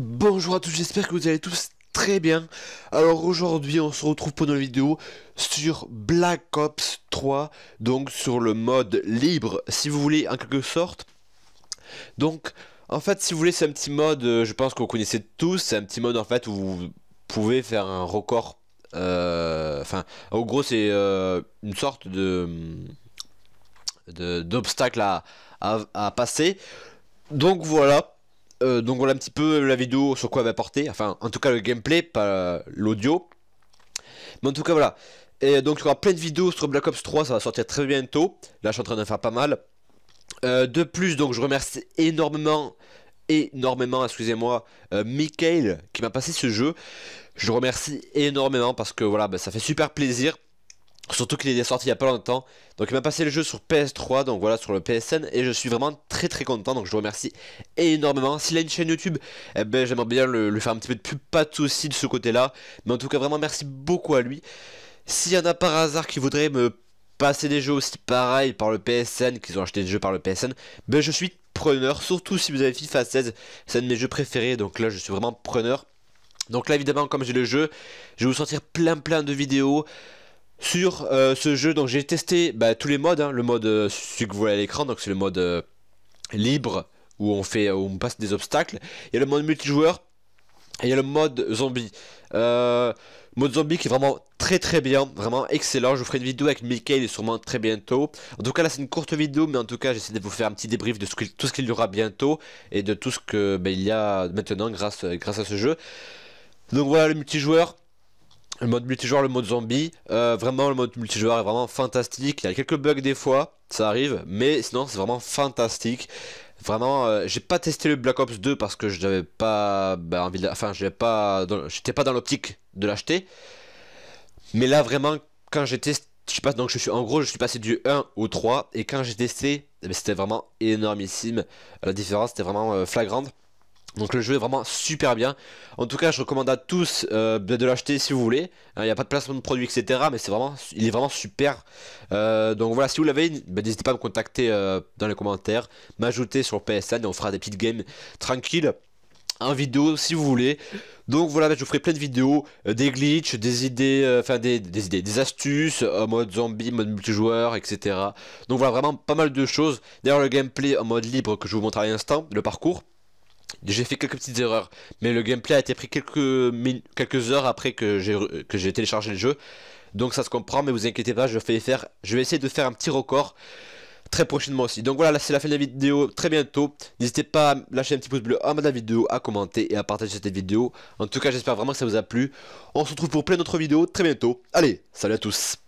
Bonjour à tous, j'espère que vous allez tous très bien. Alors aujourd'hui on se retrouve pour une vidéo sur Black Ops 3, donc sur le mode libre si vous voulez en quelque sorte. Donc en fait si vous voulez c'est un petit mode, euh, je pense que vous connaissez tous, c'est un petit mode en fait où vous pouvez faire un record. Euh, enfin au en gros c'est euh, une sorte de d'obstacle à passer. Donc voilà euh, donc voilà un petit peu la vidéo sur quoi elle va porter, enfin en tout cas le gameplay, pas l'audio. Mais en tout cas voilà. Et donc il y aura plein de vidéos sur Black Ops 3, ça va sortir très bientôt. Là je suis en train d'en faire pas mal. Euh, de plus donc je remercie énormément, énormément, excusez-moi, euh, Michael qui m'a passé ce jeu. Je remercie énormément parce que voilà, bah, ça fait super plaisir. Surtout qu'il est sorti il y a pas longtemps. Donc il m'a passé le jeu sur PS3, donc voilà sur le PSN. Et je suis vraiment très très content, donc je vous remercie énormément. S'il a une chaîne YouTube, eh ben, j'aimerais bien lui faire un petit peu de pub, pas de de ce côté-là. Mais en tout cas, vraiment merci beaucoup à lui. S'il y en a par hasard qui voudraient me passer des jeux aussi pareil par le PSN, qu'ils ont acheté des jeux par le PSN, ben je suis preneur. Surtout si vous avez FIFA 16, c'est un de mes jeux préférés, donc là je suis vraiment preneur. Donc là évidemment comme j'ai le jeu, je vais vous sortir plein plein de vidéos sur euh, ce jeu. Donc j'ai testé bah, tous les modes, hein. le mode euh, celui que vous voyez à l'écran, donc c'est le mode euh, libre où on fait, on passe des obstacles. Il y a le mode multijoueur et il y a le mode zombie. mode zombie qui est vraiment très très bien, vraiment excellent. Je vous ferai une vidéo avec Mickey sûrement très bientôt. En tout cas là c'est une courte vidéo, mais en tout cas j'essaie de vous faire un petit débrief de tout ce qu'il y aura bientôt et de tout ce que bah, il y a maintenant grâce grâce à ce jeu. Donc voilà le multijoueur. Le mode multijoueur, le mode zombie, euh, vraiment le mode multijoueur est vraiment fantastique. Il y a quelques bugs des fois, ça arrive, mais sinon c'est vraiment fantastique. Vraiment, euh, j'ai pas testé le Black Ops 2 parce que je ben, j'avais pas envie de, enfin j'étais pas dans l'optique de l'acheter. Mais là vraiment, quand j'ai testé, donc je suis en gros je suis passé du 1 au 3 et quand j'ai testé, eh ben, c'était vraiment énormissime. La différence était vraiment euh, flagrante. Donc le jeu est vraiment super bien. En tout cas, je recommande à tous euh, de l'acheter si vous voulez. Il hein, n'y a pas de placement de produit, etc. Mais c'est vraiment, il est vraiment super. Euh, donc voilà, si vous l'avez, bah, n'hésitez pas à me contacter euh, dans les commentaires, m'ajouter sur PSN et on fera des petites games tranquilles en vidéo si vous voulez. Donc voilà, je vous ferai plein de vidéos, des glitches, des idées, enfin des, idées, des astuces, En mode zombie, mode multijoueur, etc. Donc voilà, vraiment pas mal de choses. D'ailleurs, le gameplay en mode libre que je vous montre à l'instant, le parcours. J'ai fait quelques petites erreurs, mais le gameplay a été pris quelques, quelques heures après que j'ai téléchargé le jeu. Donc ça se comprend, mais vous inquiétez pas, je vais, je vais essayer de faire un petit record très prochainement aussi. Donc voilà, c'est la fin de la vidéo, très bientôt. N'hésitez pas à lâcher un petit pouce bleu en bas de la vidéo, à commenter et à partager cette vidéo. En tout cas, j'espère vraiment que ça vous a plu. On se retrouve pour plein d'autres vidéos très bientôt. Allez, salut à tous